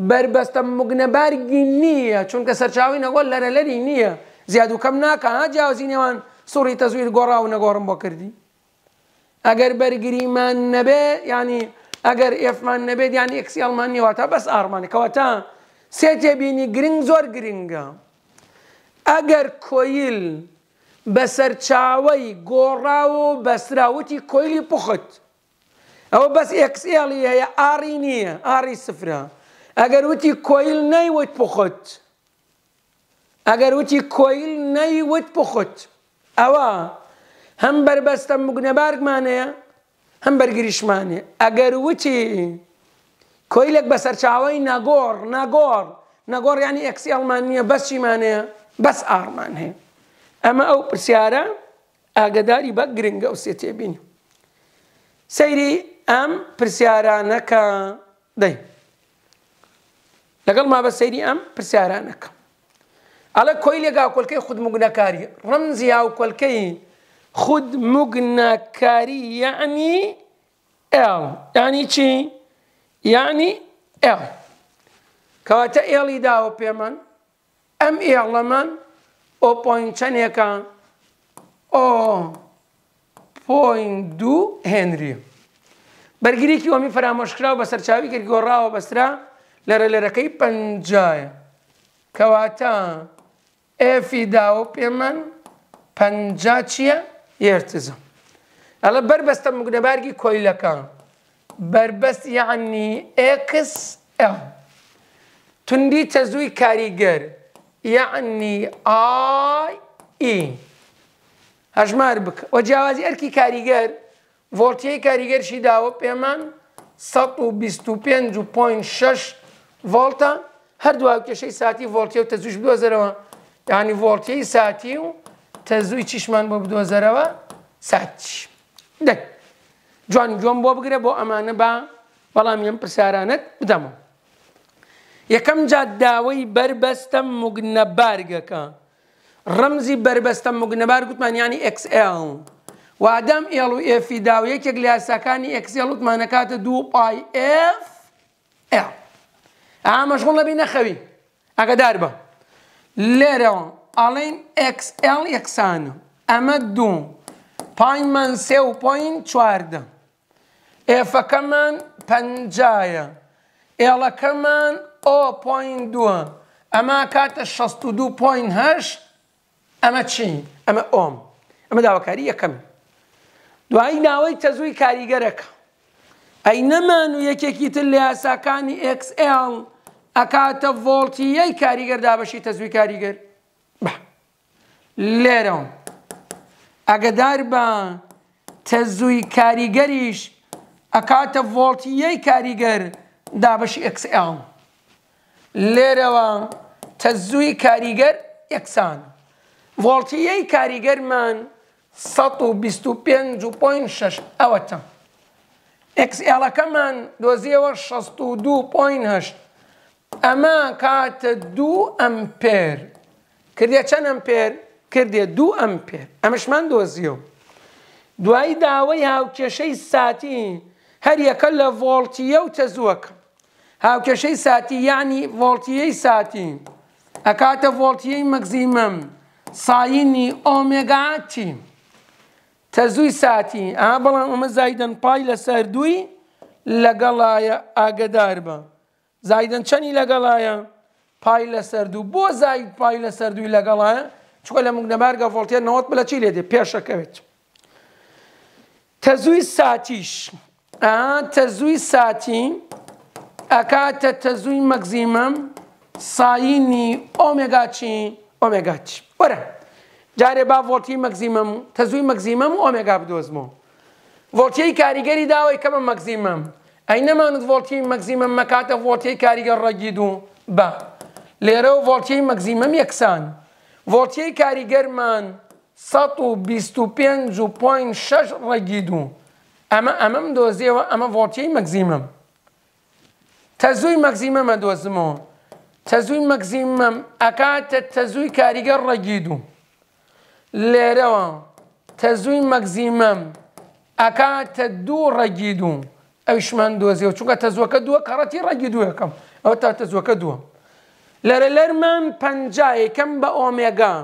بربەستە مگنەبارگی نییە چونکە سەرچاوی نەگۆل لەرەلەری نییە زیاد و کەم ناکە ها جیاوازی نێوان سوڕی تەزویر گۆڕا و نەگۆڕم بۆ کردی. ئەگەر بەرگریمان نەبێ ینی ئەگەر ئێفمان نەبێت یانی ئەکسیڵمان نیواتە بەس ئارمانی کەەوە تا سێ تێبینی گرنگ زۆر گرنگە. ئەگەر کۆیل بەسەر چاوەی گۆڕاوە و بەسراوتی کۆیلی پخت ئەوە بەس ئەکسئڵی هەیە ئاری نییە ئاری سفرە ئەگەر وتی کۆیل نەیوت پخت ئەگەر وتی کۆیل نەیوت پخت ئەوە هەم بربەستەم بگنەبارگمانەیە هەم بەرگریشمانێ ئەگەر وتی کۆیلێک بەسەر چاوەی نەگۆڕ نەگۆڕ نەگۆڕ ینی ئەکسئڵمان نییە بەسیمانەیە بەس ئارمان هەیە ئەمە ئەو پرسیارە ئاگداری بە گرنگە ئەو سێتێبین سەیری ئەم پرسیارانەکە دەی لەگەڵ ما بە سەیری ئەم پرسیارانەکە ئەڵە کۆی لێگا کۆلکەی خودموگنەکاری ڕەمزی یاو کۆلکەی خودموگنەکاری یعنی ئێڵ یانی چی؟ یعنی ئێڵ کەواتە ئێڵی داوە پێمان؟ ئەم ئێڵەمان ئۆ پۆین چەندێکە ئۆ پۆین دوو هێنری. بەرگریکی ئۆمی فرامۆشکرا بە سەرچاوی کرد گۆڕاوە بەسترا لەرە لەرەکەی پنجایە کەواتە ئێفی داوە پێمان پجا چییە یێرتزە. ئەڵە بربەستە مگنەبارگی کۆیلەکان بربەست یعنی ئکس ئە. توندی تەزووی کاریگەر یعنی ئای هەژمار بکە وە جیاوازی ئەرکی کاریگەر ڤۆرتیای کاریگەرشی داوە پێمان 5 ڤڵتە هەردووا کێشەی ساتی ڤۆرتیە و تەزوش بدۆزەرەوە یعنی ڤۆرتیای ساتی و تەزووی چیشمان بۆ بدۆزەرەوە ساچ دەک جوان گوۆم بۆ بگرە بۆ ئەمانە بە بەڵام یم پرسیارانت بدەمەوە یەکەم جا داوای بربەستە مگنەبارگەکە ڕەمزی بربەستە مگنەبار گوتمانیانی XL وادەم ئێڵ و ئفی داو یەکێک لە یاساکانی ئەکسێڵ وتمانەکاتە دوو پای F ئامەشغڵ لەبی نەخەوی ئەگەدار بە لێرەوە ئاڵین XL یەکسانە ئەمە دوو پایمان سێ و پایین چواردە ئێفەکەمان پەنجایە ئێڵەکەمان ئۆ.2 ئەمە کاتە 62.8 ئەمە چین ئەمە ئۆم ئەمە داواکاری یەکەم دوایی ناوەی تەزووی کاریگەرەکە ئەی نەمان و یەکێکی تر لە یاساکانی XL ئەکاتە ڤۆڵتیەی کاریگەر دابەشی تەزوی کاریگەر لێرەوە ئەگەدار بە تەزووی کاریگەریش ئەکاتە ڤۆڵتیەی کاریگەر دابەشی XL لێرەوە تەزووی کاریگەر یەکسان ڤڵتیەی کاریگەرمان 125.6 ئەوەتە ئەکسئلەکەمان دۆزیەوە 62.8 ئەمە کاتە دوو ئەمپێر کردێ چەند ئەمپێر کردێ دوو ئەمپێر ئەمەشمان دۆزیەوە دوایی داوای هاوکێشەی ساتی هەر یەکە لە ڤۆڵتیە و تەزووەکە هاوکێشەی ساتی یعنی ڤۆڵتیەی ساتی ئەکاتە ڤۆڵتیەی مەگزیمەم ساینی ئۆمێگاتی تەزووی ساتی ئا بەڵام ئەمە زایدەن پای لەسەر دووی لەگەڵایە ئاگدار بە زایدەن چەنی لەگەڵایە پای لەسەر دوو بۆ زاید پای لەسەر دووی لەگەڵایە چکە لە مونگنەبارگە ڤۆڵتیە نەوەت بلە چی لێ دێ پێشەکەوێت تەزووی ساتیش تەزووی ساتی ئەکاتە تەزووی مەگزیمم ساینی ئۆمێگاچی ئۆمێگاچ وەرە جارێ با ڤۆرتی مەگزیمم تەزووی مەگزیمم ئۆمێگا بدۆزمەوە ڤۆرتیەی کاریگەری داوای کەمە مەگزیمم ئەی نەمانت ڤۆرتی مەگزیمم مەکاتە ڤۆرتیەی کاریگەر ڕەگید و بە لێرە و ڤۆرتیەی مەگزیمم یەکسان ڤۆرتیەی کاریگەرمان 125 ڕەگید و ئەمە ئەمەم دۆزیەوە ئەمە ڤۆرتیەی مەگزیمم تەزووی مەگزیمە مەدۆزمەوە تەزووی مەگزیمەم ئەکاتە تەزووی کاریگەر ڕەگیدوم لێرەوە تەزووی مەگزیمەم ئەکاتە دوو ڕەگیدوم ئەوشمان دۆزیەوە چونکە تەزوەکە دووە کەڕەتی ڕەگی دووەکەم ئەو تا تەزوەکە دووە لەرە لەرمان پەنجایەکەم بە ئۆمێگا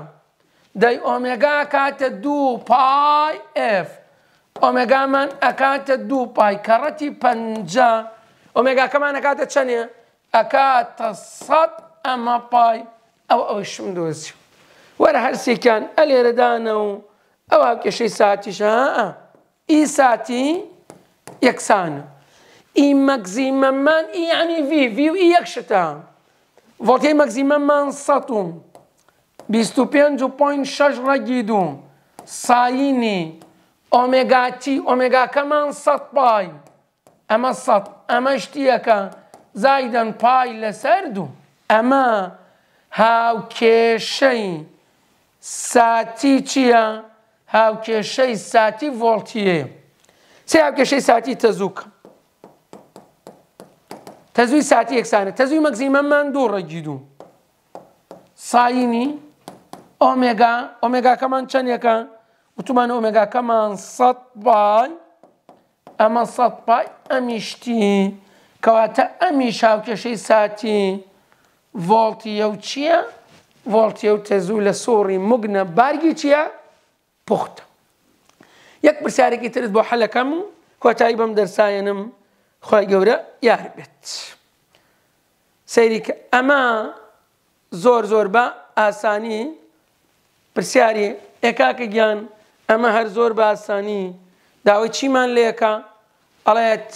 دەی ئۆمێگا کاتە دوو پای ئف ئۆمێگامان ئەکاتە دوو پای کەڕەتی پەنجە اوميجا كمان اكات تشانيا اكات صد اما باي او او شمدوز ورا هرسي كان الي ردانو او هاك شي ساتي شاء اي ساتي يكسان اي ماكزيما مان اي يعني في في اي يكشتا فولتي ماكزيما مان ساتوم بيستو بيانجو بوين شجرة جيدو سايني اوميجا تي اوميجا كمان سات باي اما سات ئەمە شتیەکە زایدەن پای لەسەر دوو ئەمە هاوکێشەی ساتی چییە هاوکێشەی ساتی ڤۆڵتیەیە سێ هاوکێشەی ساتی تەزووکە تەزووی ساتی یەکسانە تەزووی مەگزیمەمان دوو ڕەگی دوو ساینی ئۆمێگا ئۆمێگاکەمان چەندێکە وتومان ئۆمێگاکەمان سەد بای ئەمە سەد پای ئەمیشتی کەواتە ئەمی شاوکێشەی ساتی ڤڵتیە و چییە؟ ڤڵتیە و تەزوو لە سۆڕی مگنە بارگی چییە؟ پختە. یەک پرسیارێکی ترت بۆ حەلەکەم و کۆتایی بەم دەرسایەنم خی گەورە یار بێت. سەیری کە ئەمە زۆر زۆر بە ئاسانی پرسیاری ئێکاکە گیان ئەمە هەر زۆر بە ئاسانی داوای چیمان لێەکە ئەڵێت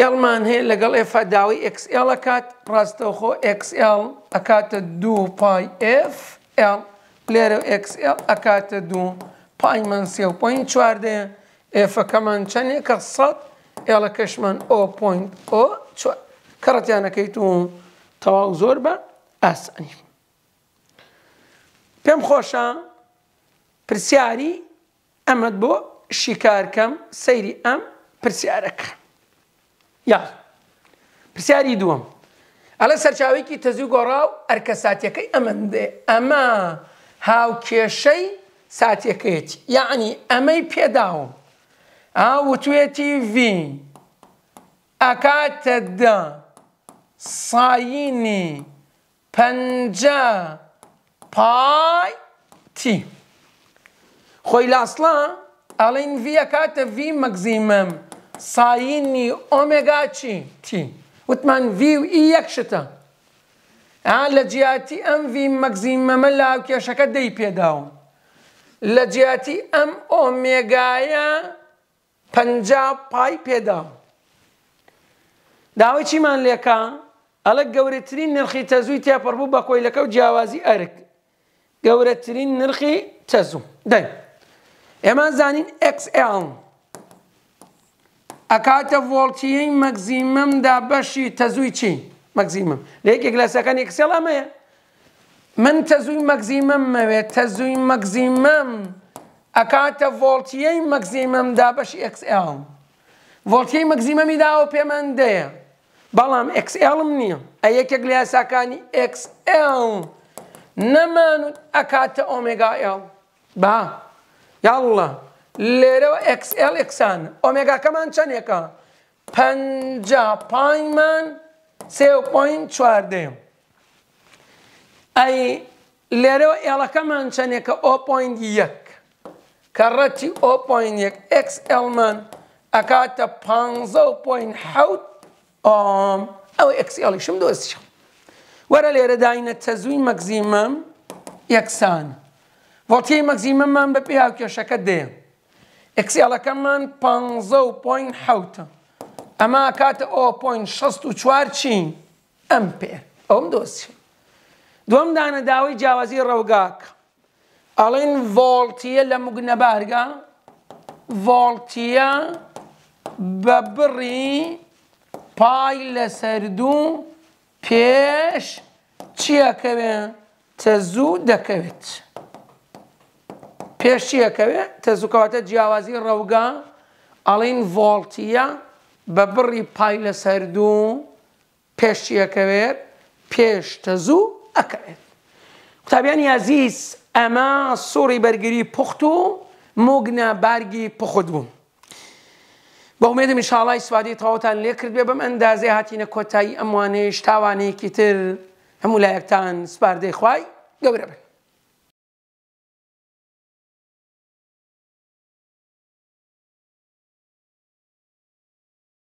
ئێڵمان هەیە لەگەڵ ئف داوای XL ئەکات ڕاستەوخۆ XL ئەکاتە دو پای F پلێرە XL ئەکاتە دوو پایمان سێ و پوین چواردێ ئێفەکەمان چەندێکە سەد ئێڵە کەشمان ئۆ.ئۆ کەڕەتیانەکەیت و تەواو زۆر بە ئاسانی. پێم خۆشە پرسیاری ئەمەد بۆ شیکارکەم سەیری ئەم پرسیارەکە یا پرسیاری دووەم ئەلە سەرچاوێکی تەزی گۆڕاو ئەرکە ساتیەکەی ئەمەندێ ئەمە هاوکێشەی ساتیەکەیەتی یعنی ئەمەی پێداوم ئاوتێتی وی ئەکاتە دە ساینی پەنجە پایتی خۆی لاسلان ئەڵین ڤە کاتە V مەگزیمم ساینی ئۆمێگا چی تی وتمان V و ئی یەکشتە لە جیاتی ئەم V مەگزیمەمە لاو کێشەکە دەی پێداوم لە جیاتی ئەم ئۆمێگایە پ پای پێداوم داوای چیمان لێکە ئەلە گەورەترین نرخی تەزووی تیاپەڕبوو بە کۆیلەکە و جیاوازی ئەرک گەورەترین نرخی تەزوو دەنگ ئێمە زانین XL ئەکاتە ڤۆڵتیەی مەگزیممدا بەشی تەزووی چی مەگزیمم لە یەکێک لە سەکەن ئکسل ئەمەیە من تەزووی مەگزیمم مەوێت تەزووی مەگزیمم ئەکاتە ڤۆڵتیەی مەگزیممدا بەشی XL ڤۆڵتیەی مەگزیمەمی داوە پێمەندەیە بەڵام XLم نییە ئە یەکێک لە یاساکانی XL نەمانوت ئەکاتە ئۆمێگا L با. یاڵە لێرەوە XLXان ئۆمێگاکەمان چەندێکە پنج پایمان سێپۆین چواردەیە ئەی لێرەوە ئێڵەکەمان چەندێکە ئۆپۆین یەک کە ڕەتی ئۆپۆین یەک XLمان ئەکاتە پ پوین حوت ئۆم ئەو XLیشم دۆستیشم وەرە لێرە داینە تەزووی مەگزیمەم یەکسانە ڤۆلتی مەگزیمەمان بە پێ هاوکێشەکە دێن ئەکسیالەکەمان پ پوین حوتە ئەما کاتە ئۆ ش چوار چین ئەم پێ ئەوم دۆستی دوم دانە داوای جیاوازی ڕەوگاک ئەڵین ڤۆڵتیە لە مگنەبارگە ڤۆڵتیە بە بڕی پای لە سەردوو پێش چیەکەوێ تە زوو دەکەوێت. پێش چیەکەوێت تێزوکەواتە جیاوازی ڕەوگا ئەڵین ڤۆڵتیە بە بڕی پای لە سەردوو پێش چیەکەوێت پێش تەزوو ئەکەوێت. قوتابیان یازیز ئەمە سووری بەرگری پوخت و مۆگنە بارگی پخود بووم. بەومێدم شاڵای سوادی تەوتان لێکرد بێ بەم ئەندازێ هاتیینە کۆتایی ئەموانێش تاوانەیەکی تر هەموو لایەکتان سپاردەی خوای گەورە بن.